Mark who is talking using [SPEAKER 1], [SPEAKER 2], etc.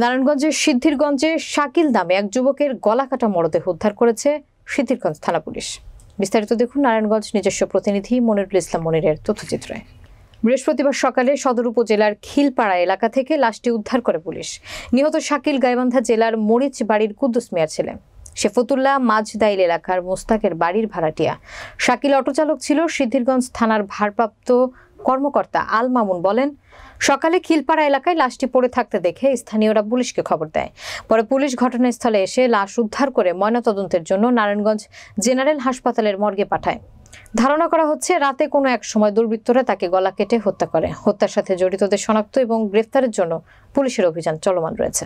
[SPEAKER 1] নারায়ণগঞ্জের সিদ্ধিরগঞ্জে শাকিল নামে এক যুবকের গলা কাটা মরদেহ উদ্ধার করেছে সিদ্ধিরগঞ্জ থানা পুলিশ বিস্তারিত দেখুন নারায়ণগঞ্জ নিজস্ব প্রতিনিধি মনিরুল ইসলাম মনিরের তথ্যচিত্রে বৃহস্পতিবার সকালে সদর উপজেলার খিলপাড়া এলাকা থেকে লাশটি উদ্ধার করে পুলিশ নিহত শাকিল গাইবান্ধা জেলার মরিচ বাড়ির কুদ্দুস মিয়া ছিলেন শেফতুল্লাহ মাঝদাইল এলাকার মোস্তাকের বাড়ির ভাড়াটিয়া শাকিল অটোচালক ছিল সিদ্ধিরগঞ্জ থানার ভারপ্রাপ্ত কর্মকর্তা আল মামুন বলেন সকালে খিলপাড়া এলাকায় লাশটি পড়ে থাকতে দেখে স্থানীয়রা পুলিশকে খবর দেয় পরে পুলিশ ঘটনাস্থলে এসে লাশ উদ্ধার করে ময়নাতদন্তের জন্য নারায়ণগঞ্জ জেনারেল হাসপাতালের মর্গে পাঠায় ধারণা করা হচ্ছে রাতে কোনো এক সময় দুর্বৃত্তরা তাকে গলা কেটে হত্যা করে হত্যার সাথে জড়িতদের শনাক্ত এবং গ্রেফতারের জন্য পুলিশের অভিযান চলমান রয়েছে